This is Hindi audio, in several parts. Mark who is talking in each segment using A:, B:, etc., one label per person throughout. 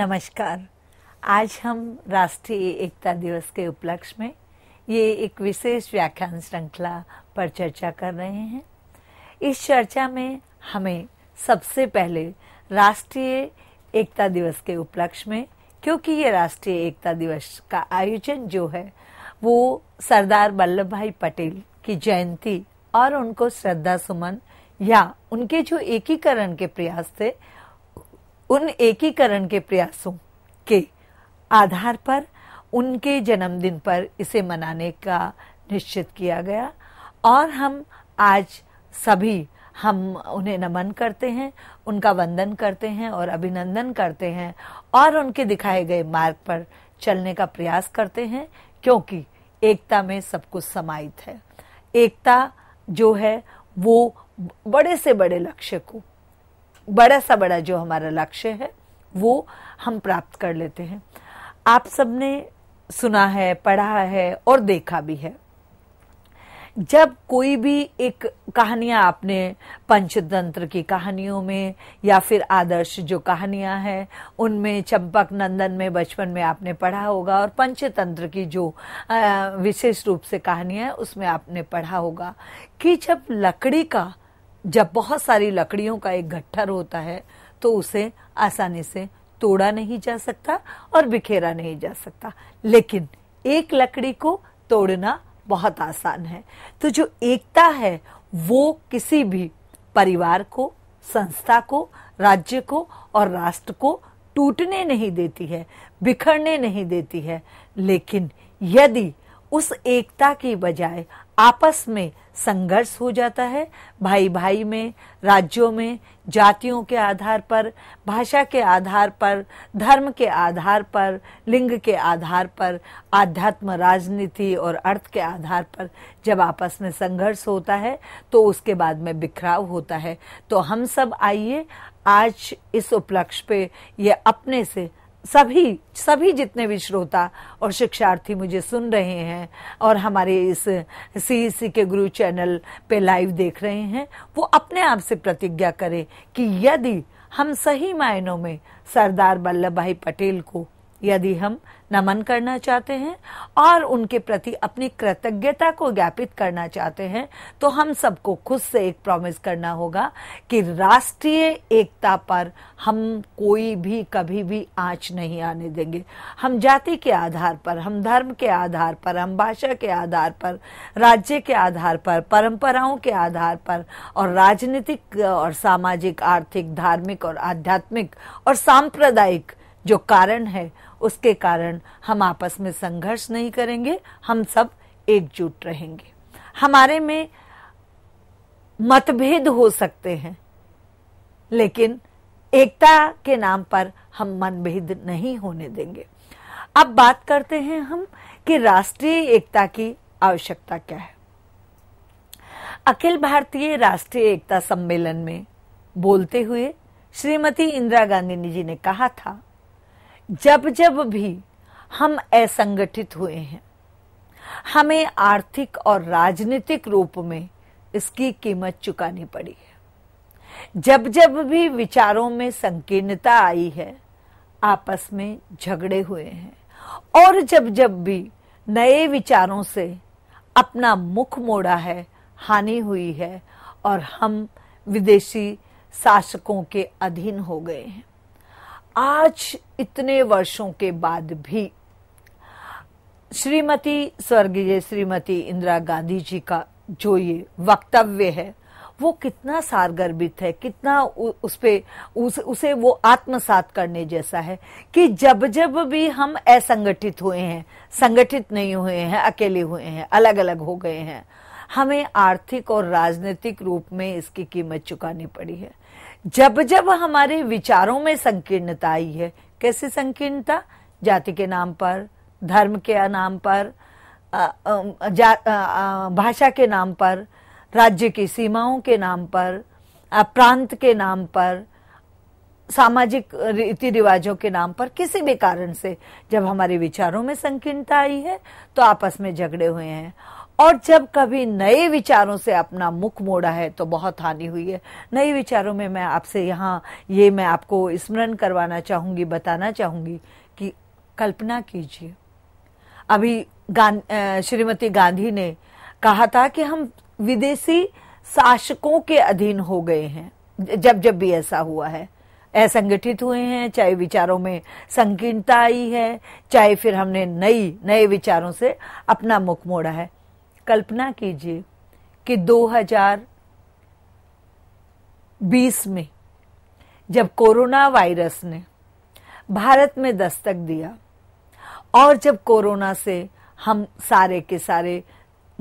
A: नमस्कार आज हम राष्ट्रीय एकता दिवस के उपलक्ष्य में ये एक विशेष व्याख्यान श्रृंखला पर चर्चा कर रहे हैं इस चर्चा में हमें सबसे पहले राष्ट्रीय एकता दिवस के उपलक्ष्य में क्योंकि ये राष्ट्रीय एकता दिवस का आयोजन जो है वो सरदार वल्लभ भाई पटेल की जयंती और उनको श्रद्धा सुमन या उनके जो एकीकरण के प्रयास थे उन एकीकरण के प्रयासों के आधार पर उनके जन्मदिन पर इसे मनाने का निश्चित किया गया और हम आज सभी हम उन्हें नमन करते हैं उनका वंदन करते हैं और अभिनंदन करते हैं और उनके दिखाए गए मार्ग पर चलने का प्रयास करते हैं क्योंकि एकता में सब कुछ समाहित है एकता जो है वो बड़े से बड़े लक्ष्य को बड़ा सा बड़ा जो हमारा लक्ष्य है वो हम प्राप्त कर लेते हैं आप सबने सुना है पढ़ा है और देखा भी है जब कोई भी एक कहानियां आपने पंचतंत्र की कहानियों में या फिर आदर्श जो कहानियां हैं उनमें चंपक नंदन में बचपन में आपने पढ़ा होगा और पंचतंत्र की जो विशेष रूप से कहानियां है उसमें आपने पढ़ा होगा कि जब लकड़ी का जब बहुत सारी लकड़ियों का एक गट्ठर होता है तो उसे आसानी से तोड़ा नहीं जा सकता और बिखेरा नहीं जा सकता लेकिन एक लकड़ी को तोड़ना बहुत आसान है तो जो एकता है वो किसी भी परिवार को संस्था को राज्य को और राष्ट्र को टूटने नहीं देती है बिखरने नहीं देती है लेकिन यदि उस एकता की बजाय आपस में संघर्ष हो जाता है भाई भाई में राज्यों में जातियों के आधार पर भाषा के आधार पर धर्म के आधार पर लिंग के आधार पर आध्यात्म राजनीति और अर्थ के आधार पर जब आपस में संघर्ष होता है तो उसके बाद में बिखराव होता है तो हम सब आइए आज इस उपलक्ष्य पे ये अपने से सभी सभी जितने भी श्रोता और शिक्षार्थी मुझे सुन रहे हैं और हमारे इस सी सी e के गुरु चैनल पे लाइव देख रहे हैं वो अपने आप से प्रतिज्ञा करें कि यदि हम सही मायनों में सरदार वल्लभ भाई पटेल को यदि हम नमन करना चाहते हैं और उनके प्रति अपनी कृतज्ञता को ज्ञापित करना चाहते हैं तो हम सबको खुद से एक प्रॉमिस करना होगा कि राष्ट्रीय एकता पर हम कोई भी कभी भी आंच नहीं आने देंगे हम जाति के आधार पर हम धर्म के आधार पर हम भाषा के आधार पर राज्य के आधार पर परंपराओं के आधार पर और राजनीतिक और सामाजिक आर्थिक धार्मिक और आध्यात्मिक और सांप्रदायिक जो कारण है उसके कारण हम आपस में संघर्ष नहीं करेंगे हम सब एकजुट रहेंगे हमारे में मतभेद हो सकते हैं लेकिन एकता के नाम पर हम मनभेद नहीं होने देंगे अब बात करते हैं हम कि राष्ट्रीय एकता की आवश्यकता क्या है अखिल भारतीय राष्ट्रीय एकता सम्मेलन में बोलते हुए श्रीमती इंदिरा गांधी जी ने कहा था जब जब भी हम असंगठित हुए हैं हमें आर्थिक और राजनीतिक रूप में इसकी कीमत चुकानी पड़ी है जब जब भी विचारों में संकीर्णता आई है आपस में झगड़े हुए हैं और जब जब भी नए विचारों से अपना मुख मोड़ा है हानि हुई है और हम विदेशी शासकों के अधीन हो गए हैं आज इतने वर्षों के बाद भी श्रीमती स्वर्गीय श्रीमती इंदिरा गांधी जी का जो ये वक्तव्य है वो कितना सारगर्भित है कितना उस पे उस, उसे वो आत्मसात करने जैसा है कि जब जब भी हम असंगठित हुए हैं संगठित नहीं हुए हैं अकेले हुए हैं अलग अलग हो गए हैं हमें आर्थिक और राजनीतिक रूप में इसकी कीमत चुकानी पड़ी है जब जब हमारे विचारों में संकीर्णता आई है कैसे संकीर्णता जाति के नाम पर धर्म के नाम पर भाषा के नाम पर राज्य की सीमाओं के नाम पर प्रांत के नाम पर सामाजिक रीति रिवाजों के नाम पर किसी भी कारण से जब हमारे विचारों में संकीर्णता आई है तो आपस में झगड़े हुए हैं और जब कभी नए विचारों से अपना मुख मोड़ा है तो बहुत हानि हुई है नए विचारों में मैं आपसे यहाँ ये मैं आपको स्मरण करवाना चाहूंगी बताना चाहूंगी कि कल्पना कीजिए अभी गां, श्रीमती गांधी ने कहा था कि हम विदेशी शासकों के अधीन हो गए हैं जब जब भी ऐसा हुआ है असंगठित हुए हैं चाहे विचारों में संकीर्णता आई है चाहे फिर हमने नई नए विचारों से अपना मुख मोड़ा है कल्पना कीजिए कि 2020 में जब कोरोना वायरस ने भारत में दस्तक दिया और जब कोरोना से हम सारे के सारे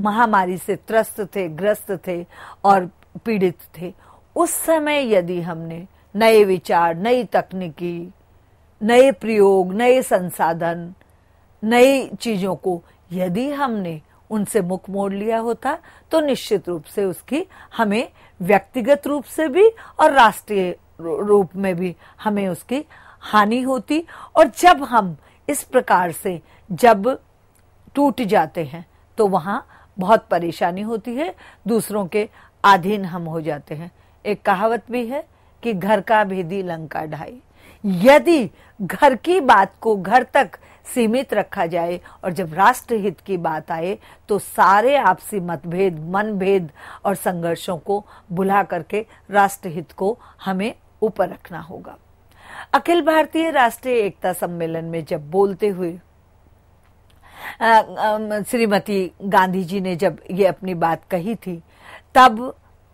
A: महामारी से त्रस्त थे ग्रस्त थे और पीड़ित थे उस समय यदि हमने नए विचार नई तकनीकी नए प्रयोग नए संसाधन नई चीज़ों को यदि हमने उनसे मुख मोड़ लिया होता तो निश्चित रूप से उसकी हमें व्यक्तिगत रूप से भी और राष्ट्रीय रूप में भी हमें उसकी हानि होती और जब हम इस प्रकार से जब टूट जाते हैं तो वहाँ बहुत परेशानी होती है दूसरों के अधीन हम हो जाते हैं एक कहावत भी है कि घर का भेदी लंका ढाई यदि घर की बात को घर तक सीमित रखा जाए और जब राष्ट्र हित की बात आए तो सारे आपसी मतभेद मनभेद और संघर्षों को भुला करके राष्ट्र हित को हमें ऊपर रखना होगा अखिल भारतीय राष्ट्रीय एकता सम्मेलन में जब बोलते हुए श्रीमती गांधी जी ने जब ये अपनी बात कही थी तब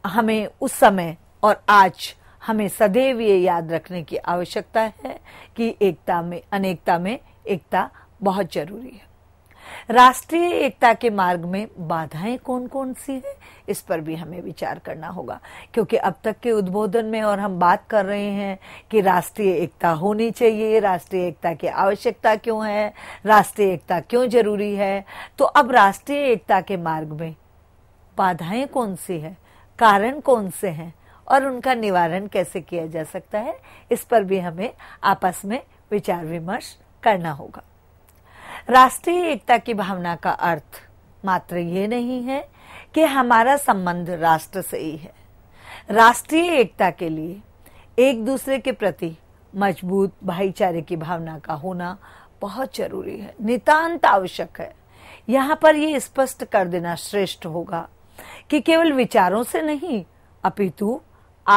A: हमें उस समय और आज हमें सदैव ये याद रखने की आवश्यकता है कि एकता में अनेकता में एकता बहुत जरूरी है राष्ट्रीय एकता के मार्ग में बाधाएं कौन कौन सी हैं इस पर भी हमें विचार करना होगा क्योंकि अब तक के उद्बोधन में और हम बात कर रहे हैं कि राष्ट्रीय एकता होनी चाहिए राष्ट्रीय एकता की आवश्यकता क्यों है राष्ट्रीय एकता क्यों जरूरी है तो अब राष्ट्रीय एकता के मार्ग में बाधाएं कौन सी है कारण कौन से हैं और उनका निवारण कैसे किया जा सकता है इस पर भी हमें आपस में विचार विमर्श करना होगा राष्ट्रीय एकता की भावना का अर्थ मात्र ये नहीं है कि हमारा संबंध राष्ट्र से ही है राष्ट्रीय एकता के लिए एक दूसरे के प्रति मजबूत भाईचारे की भावना का होना बहुत जरूरी है नितांत आवश्यक है यहाँ पर यह स्पष्ट कर देना श्रेष्ठ होगा कि केवल विचारों से नहीं अपितु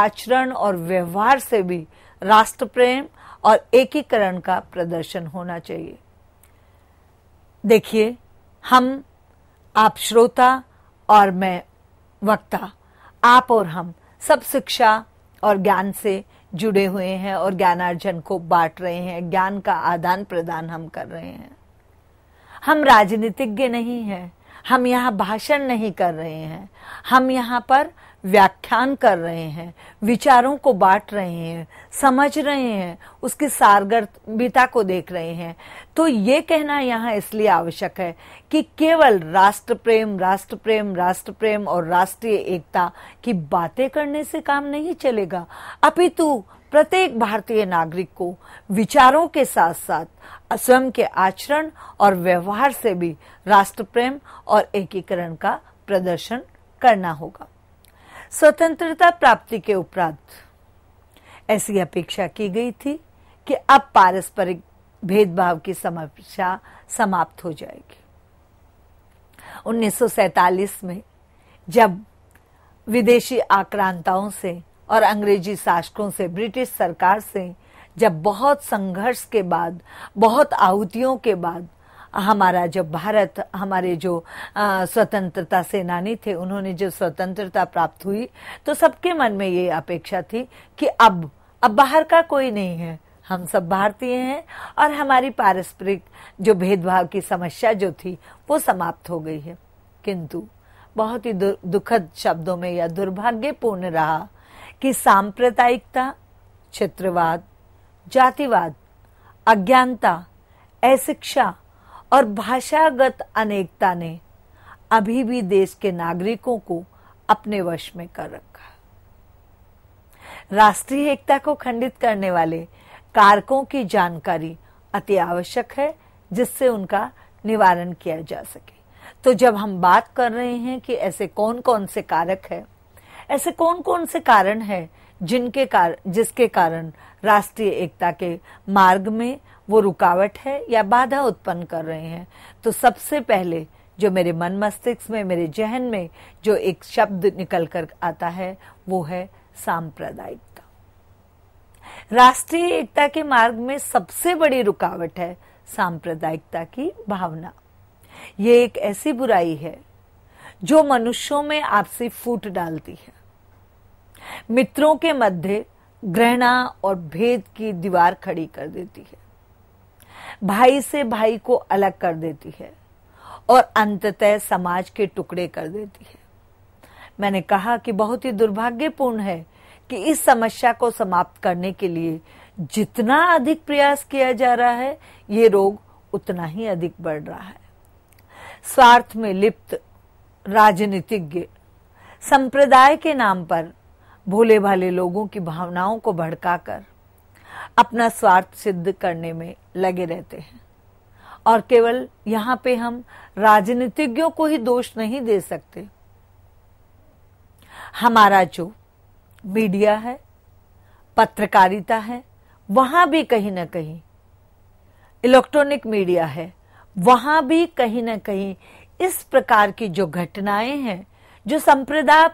A: आचरण और व्यवहार से भी राष्ट्र प्रेम और एकीकरण का प्रदर्शन होना चाहिए देखिए हम आप श्रोता और मैं वक्ता आप और हम सब शिक्षा और ज्ञान से जुड़े हुए हैं और ज्ञानार्जन को बांट रहे हैं ज्ञान का आदान प्रदान हम कर रहे हैं हम राजनीतिज्ञ नहीं हैं हम यहाँ भाषण नहीं कर रहे हैं हम यहाँ पर व्याख्यान कर रहे हैं विचारों को बांट रहे हैं समझ रहे हैं उसकी सारगर्भिता को देख रहे हैं तो ये कहना यहाँ इसलिए आवश्यक है कि केवल राष्ट्र प्रेम राष्ट्र प्रेम राष्ट्र प्रेम और राष्ट्रीय एकता की बातें करने से काम नहीं चलेगा अपितु प्रत्येक भारतीय नागरिक को विचारों के साथ साथ स्वयं के आचरण और व्यवहार से भी राष्ट्र प्रेम और एकीकरण का प्रदर्शन करना होगा स्वतंत्रता प्राप्ति के उपरांत ऐसी अपेक्षा की गई थी कि अब पारस्परिक भेदभाव की समस्या समाप्त हो जाएगी 1947 में जब विदेशी आक्रांताओं से और अंग्रेजी शासकों से ब्रिटिश सरकार से जब बहुत संघर्ष के बाद बहुत आहुतियों के बाद हमारा जो भारत हमारे जो स्वतंत्रता सेनानी थे उन्होंने जो स्वतंत्रता प्राप्त हुई तो सबके मन में ये अपेक्षा थी कि अब अब बाहर का कोई नहीं है हम सब भारतीय हैं और हमारी पारस्परिक जो भेदभाव की समस्या जो थी वो समाप्त हो गई है किंतु बहुत ही दुखद शब्दों में यह दुर्भाग्यपूर्ण रहा कि सांप्रदायिकता क्षेत्रवाद जातिवाद अज्ञानता अशिक्षा और भाषागत अनेकता ने अभी भी देश के नागरिकों को अपने वश में कर रखा राष्ट्रीय एकता को खंडित करने वाले कारकों की जानकारी अति आवश्यक है जिससे उनका निवारण किया जा सके तो जब हम बात कर रहे हैं कि ऐसे कौन कौन से कारक हैं ऐसे कौन कौन से कारण है जिनके कार जिसके कारण राष्ट्रीय एकता के मार्ग में वो रुकावट है या बाधा उत्पन्न कर रहे हैं तो सबसे पहले जो मेरे मन मस्तिष्क में मेरे जहन में जो एक शब्द निकल कर आता है वो है सांप्रदायिकता राष्ट्रीय एकता के मार्ग में सबसे बड़ी रुकावट है सांप्रदायिकता की भावना ये एक ऐसी बुराई है जो मनुष्यों में आपसी फूट डालती है मित्रों के मध्य ग्रहणा और भेद की दीवार खड़ी कर देती है भाई से भाई को अलग कर देती है और अंततः समाज के टुकड़े कर देती है मैंने कहा कि बहुत ही दुर्भाग्यपूर्ण है कि इस समस्या को समाप्त करने के लिए जितना अधिक प्रयास किया जा रहा है ये रोग उतना ही अधिक बढ़ रहा है स्वार्थ में लिप्त राजनीतिज्ञ संप्रदाय के नाम पर भोले भाले लोगों की भावनाओं को भड़काकर अपना स्वार्थ सिद्ध करने में लगे रहते हैं और केवल यहां पे हम राजनीतिज्ञों को ही दोष नहीं दे सकते हमारा जो मीडिया है पत्रकारिता है वहां भी कहीं ना कहीं इलेक्ट्रॉनिक मीडिया है वहां भी कहीं ना कहीं इस प्रकार की जो घटनाएं हैं जो संप्रदाय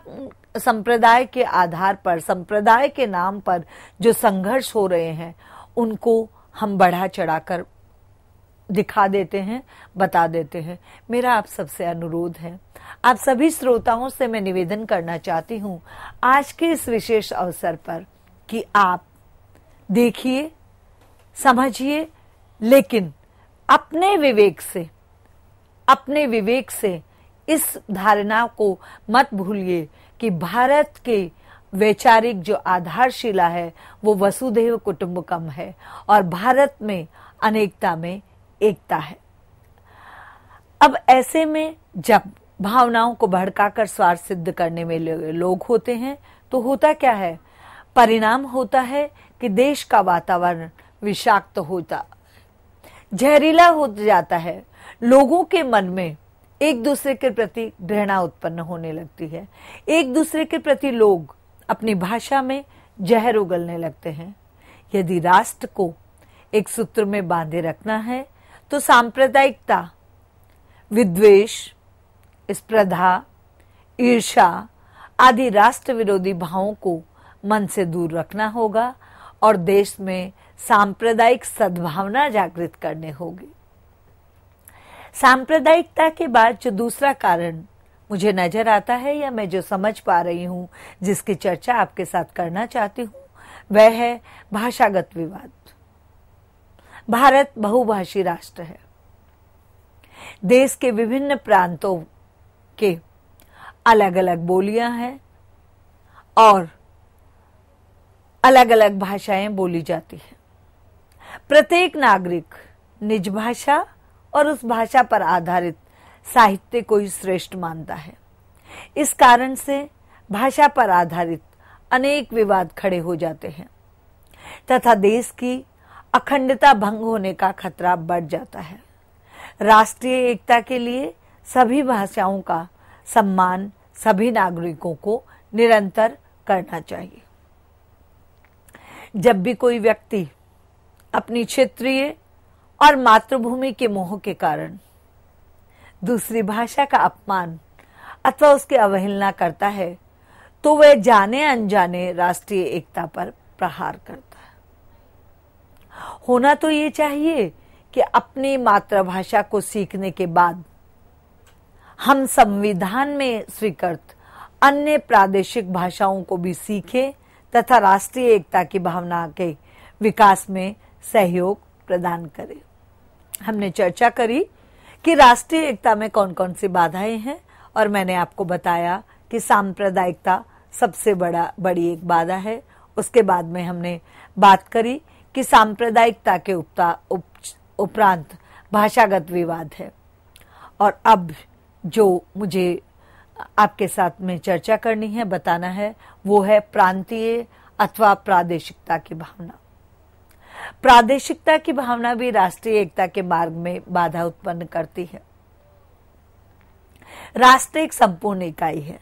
A: संप्रदाय के आधार पर संप्रदाय के नाम पर जो संघर्ष हो रहे हैं उनको हम बढ़ा चढ़ाकर दिखा देते हैं बता देते हैं मेरा आप सबसे अनुरोध है आप सभी श्रोताओं से मैं निवेदन करना चाहती हूँ आज के इस विशेष अवसर पर कि आप देखिए समझिए लेकिन अपने विवेक से अपने विवेक से इस धारणा को मत भूलिए कि भारत के वैचारिक जो आधारशिला है वो वसुधैव कुटुंबकम है और भारत में अनेकता में एकता है अब ऐसे में जब भावनाओं को भड़काकर स्वार्थ सिद्ध करने में लोग होते हैं तो होता क्या है परिणाम होता है कि देश का वातावरण विषाक्त तो होता जहरीला हो जाता है लोगों के मन में एक दूसरे के प्रति घृणा उत्पन्न होने लगती है एक दूसरे के प्रति लोग अपनी भाषा में जहर उगलने लगते हैं यदि राष्ट्र को एक सूत्र में बांधे रखना है तो सांप्रदायिकता विद्वेश स्प्रधा ईर्षा आदि राष्ट्र विरोधी भावों को मन से दूर रखना होगा और देश में सांप्रदायिक सद्भावना जागृत करने होगी सांप्रदायिकता के बाद जो दूसरा कारण मुझे नजर आता है या मैं जो समझ पा रही हूँ जिसकी चर्चा आपके साथ करना चाहती हूँ वह है भाषागत विवाद भारत बहुभाषी राष्ट्र है देश के विभिन्न प्रांतों के अलग अलग बोलियां हैं और अलग अलग भाषाएं बोली जाती हैं प्रत्येक नागरिक निज भाषा और उस भाषा पर आधारित साहित्य को ही श्रेष्ठ मानता है इस कारण से भाषा पर आधारित अनेक विवाद खड़े हो जाते हैं तथा देश की अखंडता भंग होने का खतरा बढ़ जाता है राष्ट्रीय एकता के लिए सभी भाषाओं का सम्मान सभी नागरिकों को निरंतर करना चाहिए जब भी कोई व्यक्ति अपनी क्षेत्रीय और मातृभूमि के मोह के कारण दूसरी भाषा का अपमान अथवा उसकी अवहेलना करता है तो वह जाने अनजाने राष्ट्रीय एकता पर प्रहार करता है होना तो ये चाहिए कि अपनी मातृभाषा को सीखने के बाद हम संविधान में स्वीकृत अन्य प्रादेशिक भाषाओं को भी सीखें तथा राष्ट्रीय एकता की भावना के विकास में सहयोग प्रदान करें हमने चर्चा करी कि राष्ट्रीय एकता में कौन कौन सी बाधाएं हैं और मैंने आपको बताया कि सांप्रदायिकता सबसे बड़ा बड़ी एक बाधा है उसके बाद में हमने बात करी कि सांप्रदायिकता के उपता उप, उपरांत भाषागत विवाद है और अब जो मुझे आपके साथ में चर्चा करनी है बताना है वो है प्रांतीय अथवा प्रादेशिकता की भावना प्रादेशिकता की भावना भी राष्ट्रीय एकता के मार्ग में बाधा उत्पन्न करती है राष्ट्र एक संपूर्ण इकाई है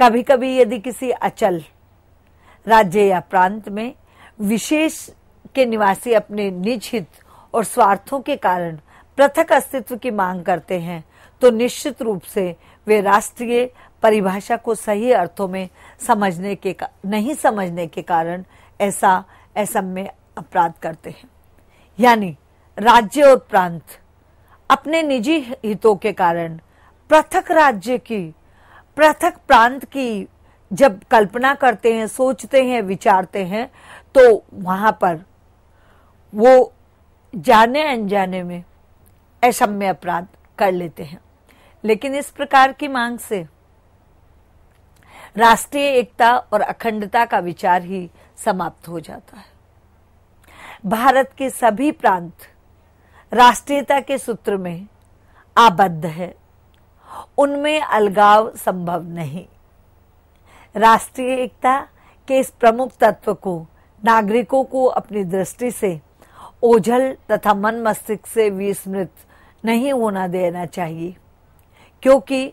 A: कभी कभी यदि किसी अचल राज्य या प्रांत में विशेष के निवासी अपने निज हित और स्वार्थों के कारण पृथक अस्तित्व की मांग करते हैं तो निश्चित रूप से वे राष्ट्रीय परिभाषा को सही अर्थों में समझने के नहीं समझने के कारण ऐसा ऐसा में अपराध करते हैं यानी राज्य और प्रांत अपने निजी हितों के कारण पृथक राज्य की पृथक प्रांत की जब कल्पना करते हैं सोचते हैं विचारते हैं तो वहां पर वो जाने अनजाने में असम्य अपराध कर लेते हैं लेकिन इस प्रकार की मांग से राष्ट्रीय एकता और अखंडता का विचार ही समाप्त हो जाता है भारत के सभी प्रांत राष्ट्रीयता के सूत्र में आबद्ध है उनमें अलगाव संभव नहीं राष्ट्रीय एकता के इस प्रमुख तत्व को नागरिकों को अपनी दृष्टि से ओझल तथा मन मस्तिष्क से विस्मृत नहीं होना देना चाहिए क्योंकि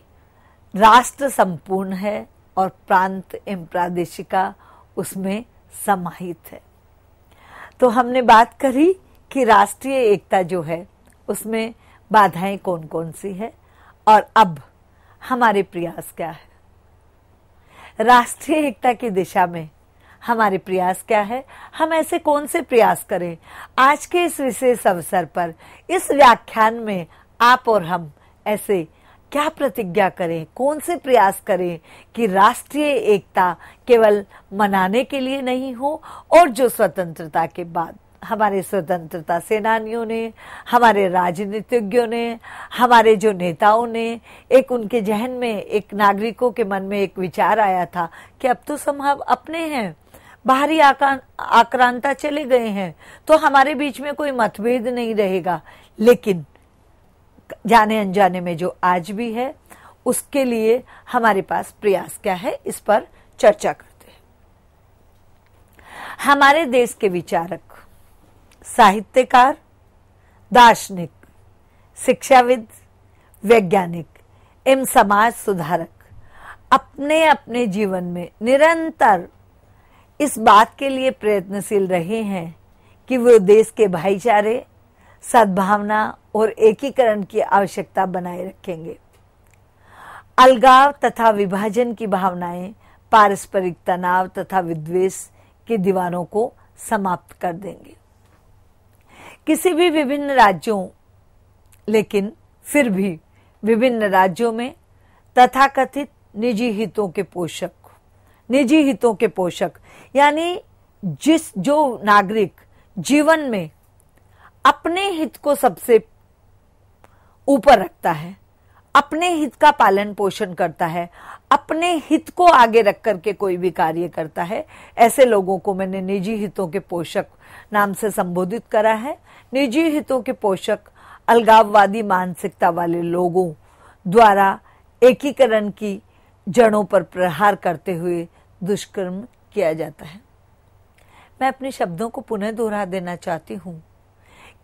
A: राष्ट्र संपूर्ण है और प्रांत एवं प्रादेशिका उसमें समाहित है तो हमने बात करी कि राष्ट्रीय एकता जो है उसमें बाधाएं कौन कौन सी है और अब हमारे प्रयास क्या है राष्ट्रीय एकता की दिशा में हमारे प्रयास क्या है हम ऐसे कौन से प्रयास करें आज के इस विशेष अवसर पर इस व्याख्यान में आप और हम ऐसे क्या प्रतिज्ञा करें कौन से प्रयास करें कि राष्ट्रीय एकता केवल मनाने के लिए नहीं हो और जो स्वतंत्रता के बाद हमारे स्वतंत्रता सेनानियों ने हमारे राजनीतिज्ञों ने हमारे जो नेताओं ने एक उनके जहन में एक नागरिकों के मन में एक विचार आया था कि अब तो संभव अपने हैं बाहरी आक्रांता चले गए हैं तो हमारे बीच में कोई मतभेद नहीं रहेगा लेकिन जाने अनजाने में जो आज भी है उसके लिए हमारे पास प्रयास क्या है इस पर चर्चा करते हैं हमारे देश के विचारक साहित्यकार दार्शनिक शिक्षाविद वैज्ञानिक एवं समाज सुधारक अपने अपने जीवन में निरंतर इस बात के लिए प्रयत्नशील रहे हैं कि वो देश के भाईचारे सद्भावना और एकीकरण की आवश्यकता बनाए रखेंगे अलगाव तथा विभाजन की भावनाएं पारस्परिक तनाव तथा विद्वेष की दीवारों को समाप्त कर देंगे किसी भी विभिन्न राज्यों लेकिन फिर भी विभिन्न राज्यों में तथाकथित निजी हितों के पोषक निजी हितों के पोषक यानी जिस जो नागरिक जीवन में अपने हित को सबसे ऊपर रखता है अपने हित का पालन पोषण करता है अपने हित को आगे रख करके कोई भी कार्य करता है ऐसे लोगों को मैंने निजी हितों के पोषक नाम से संबोधित करा है निजी हितों के पोषक अलगाववादी मानसिकता वाले लोगों द्वारा एकीकरण की जड़ों पर प्रहार करते हुए दुष्कर्म किया जाता है मैं अपने शब्दों को पुनः दोहरा देना चाहती हूँ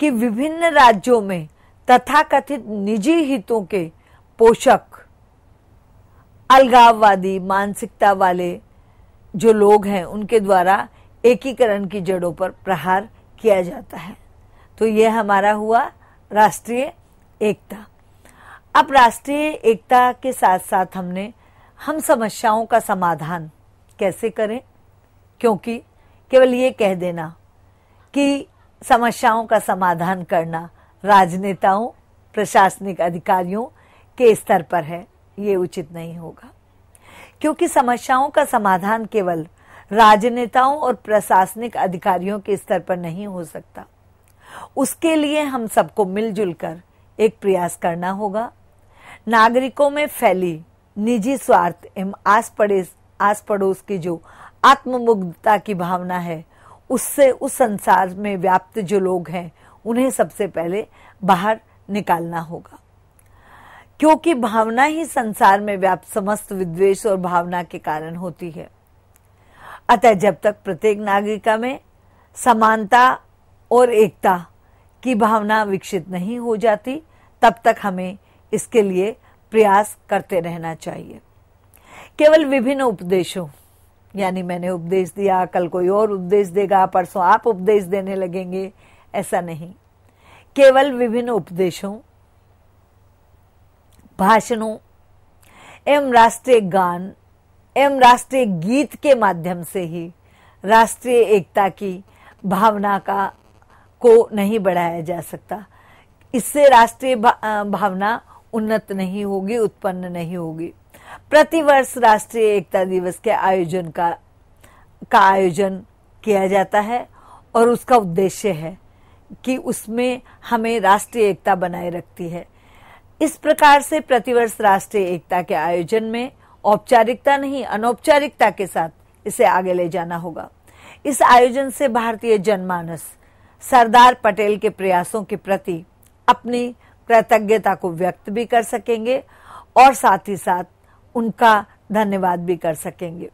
A: कि विभिन्न राज्यों में तथाकथित निजी हितों के पोषक अलगाववादी मानसिकता वाले जो लोग हैं उनके द्वारा एकीकरण की जड़ों पर प्रहार किया जाता है तो यह हमारा हुआ राष्ट्रीय एकता अब राष्ट्रीय एकता के साथ साथ हमने हम समस्याओं का समाधान कैसे करें क्योंकि केवल ये कह देना कि समस्याओं का समाधान करना राजनेताओं प्रशासनिक अधिकारियों के स्तर पर है ये उचित नहीं होगा क्योंकि समस्याओं का समाधान केवल राजनेताओं और प्रशासनिक अधिकारियों के स्तर पर नहीं हो सकता उसके लिए हम सबको मिलजुल कर एक प्रयास करना होगा नागरिकों में फैली निजी स्वार्थ एवं आस पड़ोस की जो आत्ममुग्धता की भावना है उससे उस संसार में व्याप्त जो लोग हैं उन्हें सबसे पहले बाहर निकालना होगा क्योंकि भावना ही संसार में व्याप्त समस्त विद्वेश और भावना के कारण होती है अतः जब तक प्रत्येक नागरिका में समानता और एकता की भावना विकसित नहीं हो जाती तब तक हमें इसके लिए प्रयास करते रहना चाहिए केवल विभिन्न उपदेशों यानी मैंने उपदेश दिया कल कोई और उपदेश देगा परसों आप उपदेश देने लगेंगे ऐसा नहीं केवल विभिन्न उपदेशों भाषणों एवं राष्ट्रीय गान एवं राष्ट्रीय गीत के माध्यम से ही राष्ट्रीय एकता की भावना का को नहीं बढ़ाया जा सकता इससे राष्ट्रीय भावना उन्नत नहीं होगी उत्पन्न नहीं होगी प्रतिवर्ष राष्ट्रीय एकता दिवस के आयोजन का का आयोजन किया जाता है और उसका उद्देश्य है कि उसमें हमें राष्ट्रीय एकता बनाए रखती है इस प्रकार से प्रतिवर्ष राष्ट्रीय एकता के आयोजन में औपचारिकता नहीं अनौपचारिकता के साथ इसे आगे ले जाना होगा इस आयोजन से भारतीय जनमानस सरदार पटेल के प्रयासों के प्रति अपनी कृतज्ञता को व्यक्त भी कर सकेंगे और साथ ही साथ उनका धन्यवाद भी कर सकेंगे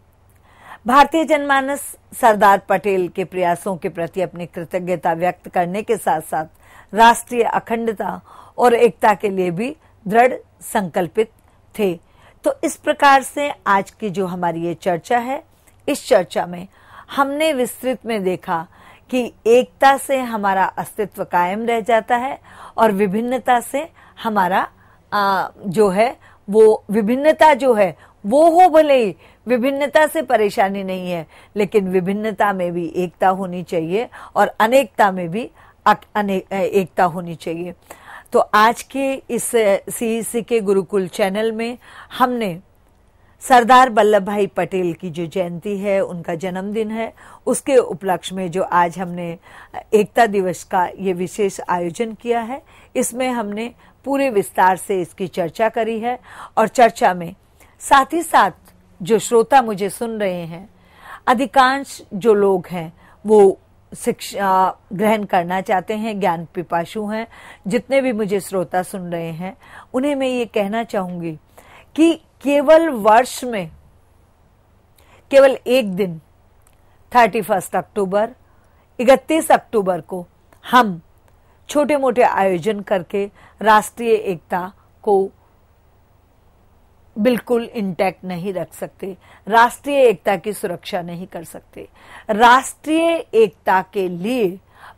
A: भारतीय जनमानस सरदार पटेल के प्रयासों के प्रति अपनी कृतज्ञता व्यक्त करने के साथ साथ राष्ट्रीय अखंडता और एकता के लिए भी दृढ़ संकल्पित थे तो इस प्रकार से आज की जो हमारी ये चर्चा है इस चर्चा में हमने विस्तृत में देखा कि एकता से हमारा अस्तित्व कायम रह जाता है और विभिन्नता से हमारा आ, जो है वो विभिन्नता जो है वो हो भले ही विभिन्नता से परेशानी नहीं है लेकिन विभिन्नता में भी एकता होनी चाहिए और अनेकता में भी एकता होनी चाहिए तो आज के इस सी के गुरुकुल चैनल में हमने सरदार वल्लभ भाई पटेल की जो जयंती है उनका जन्मदिन है उसके उपलक्ष्य में जो आज हमने एकता दिवस का ये विशेष आयोजन किया है इसमें हमने पूरे विस्तार से इसकी चर्चा करी है और चर्चा में साथ ही साथ जो श्रोता मुझे सुन रहे हैं अधिकांश जो लोग हैं वो शिक्षा ग्रहण करना चाहते हैं ज्ञान पिपाशु हैं जितने भी मुझे श्रोता सुन रहे हैं उन्हें मैं ये कहना चाहूंगी कि केवल वर्ष में केवल एक दिन थर्टी फर्स्ट अक्टूबर इकतीस अक्टूबर को हम छोटे मोटे आयोजन करके राष्ट्रीय एकता को बिल्कुल इंटैक्ट नहीं रख सकते राष्ट्रीय एकता की सुरक्षा नहीं कर सकते राष्ट्रीय एकता के लिए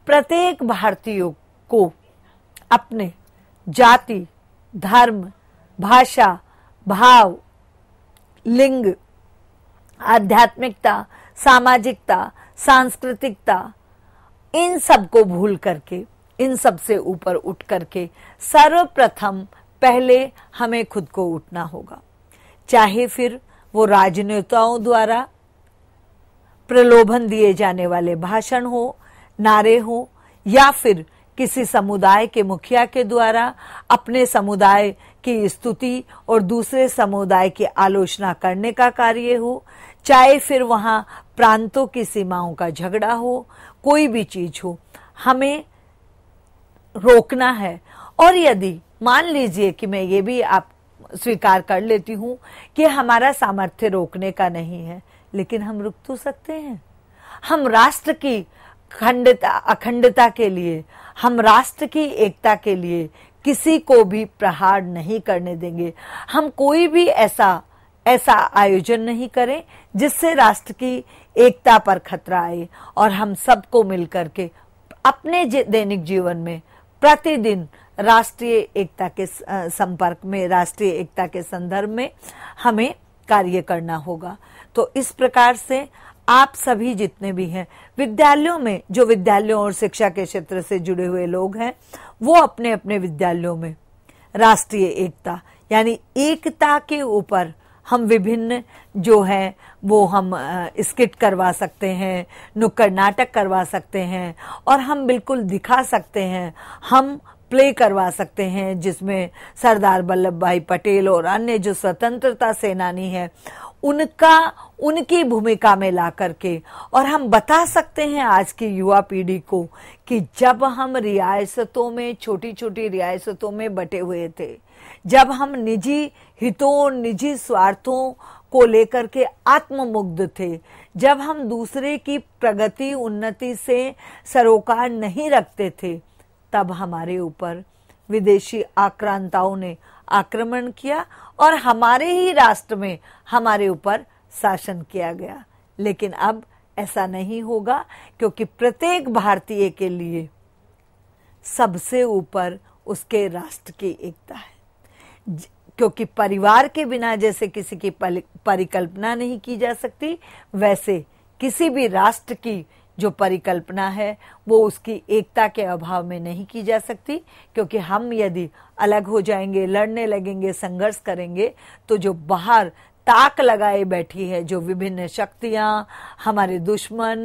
A: प्रत्येक भारतीयों को अपने जाति धर्म भाषा भाव लिंग आध्यात्मिकता सामाजिकता सांस्कृतिकता इन सब को भूल करके इन सब से ऊपर उठ करके सर्वप्रथम पहले हमें खुद को उठना होगा चाहे फिर वो राजनेताओं द्वारा प्रलोभन दिए जाने वाले भाषण हो नारे हो या फिर किसी समुदाय के मुखिया के द्वारा अपने समुदाय की स्तुति और दूसरे समुदाय की आलोचना करने का कार्य हो चाहे फिर वहां प्रांतों की सीमाओं का झगड़ा हो कोई भी चीज हो हमें रोकना है और यदि मान लीजिए कि मैं ये भी आप स्वीकार कर लेती हूँ कि हमारा सामर्थ्य रोकने का नहीं है लेकिन हम रुक तो सकते हैं हम राष्ट्र की खंडता अखंडता के लिए हम राष्ट्र की एकता के लिए किसी को भी प्रहार नहीं करने देंगे हम कोई भी ऐसा ऐसा आयोजन नहीं करें जिससे राष्ट्र की एकता पर खतरा आए और हम सबको मिलकर के अपने दैनिक जीवन में प्रतिदिन राष्ट्रीय एकता के संपर्क में राष्ट्रीय एकता के संदर्भ में हमें कार्य करना होगा तो इस प्रकार से आप सभी जितने भी हैं विद्यालयों में जो विद्यालयों और शिक्षा के क्षेत्र से जुड़े हुए लोग हैं वो अपने अपने विद्यालयों में राष्ट्रीय एकता यानी एकता के ऊपर हम विभिन्न जो है वो हम स्किट करवा सकते हैं नुक्कड़ नाटक करवा सकते हैं और हम बिल्कुल दिखा सकते हैं हम प्ले करवा सकते हैं जिसमें सरदार वल्लभ भाई पटेल और अन्य जो स्वतंत्रता सेनानी है उनका उनकी भूमिका में ला करके और हम बता सकते हैं आज की युवा पीढ़ी को कि जब हम रियासतों में छोटी छोटी रियासतों में बटे हुए थे जब हम निजी हितों निजी स्वार्थों को लेकर के आत्ममुग्ध थे जब हम दूसरे की प्रगति उन्नति से सरोकार नहीं रखते थे तब हमारे ऊपर विदेशी आक्रांताओं ने आक्रमण किया और हमारे ही राष्ट्र में हमारे ऊपर शासन किया गया लेकिन अब ऐसा नहीं होगा क्योंकि प्रत्येक भारतीय के लिए सबसे ऊपर उसके राष्ट्र की एकता है क्योंकि परिवार के बिना जैसे किसी की परिकल्पना नहीं की जा सकती वैसे किसी भी राष्ट्र की जो परिकल्पना है वो उसकी एकता के अभाव में नहीं की जा सकती क्योंकि हम यदि अलग हो जाएंगे लड़ने लगेंगे संघर्ष करेंगे तो जो बाहर ताक लगाए बैठी है जो विभिन्न शक्तियां हमारे दुश्मन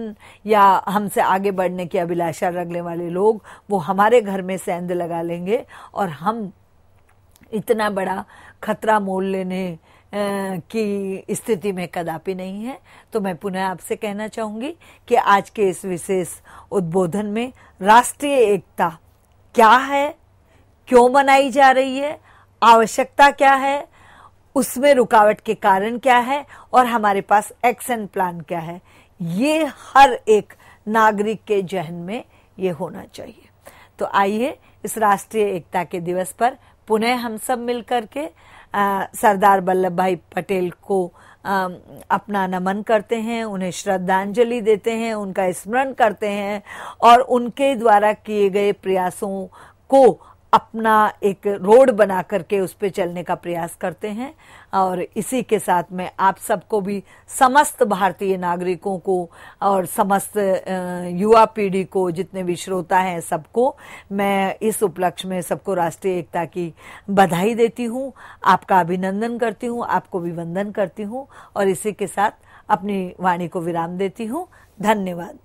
A: या हमसे आगे बढ़ने की अभिलाषा रखने वाले लोग वो हमारे घर में सेंध लगा लेंगे और हम इतना बड़ा खतरा मोल लेने की स्थिति में कदापि नहीं है तो मैं पुनः आपसे कहना चाहूंगी कि आज के इस विशेष उद्बोधन में राष्ट्रीय एकता क्या है क्यों मनाई जा रही है आवश्यकता क्या है उसमें रुकावट के कारण क्या है और हमारे पास एक्शन प्लान क्या है ये हर एक नागरिक के जहन में ये होना चाहिए तो आइए इस राष्ट्रीय एकता के दिवस पर पुनः हम सब मिलकर के सरदार वल्लभ भाई पटेल को अपना नमन करते हैं उन्हें श्रद्धांजलि देते हैं उनका स्मरण करते हैं और उनके द्वारा किए गए प्रयासों को अपना एक रोड बना करके उस पर चलने का प्रयास करते हैं और इसी के साथ मैं आप सबको भी समस्त भारतीय नागरिकों को और समस्त युवा पीढ़ी को जितने भी श्रोता हैं सबको मैं इस उपलक्ष्य में सबको राष्ट्रीय एकता की बधाई देती हूँ आपका अभिनंदन करती हूँ आपको भी वंदन करती हूँ और इसी के साथ अपनी वाणी को विराम देती हूँ धन्यवाद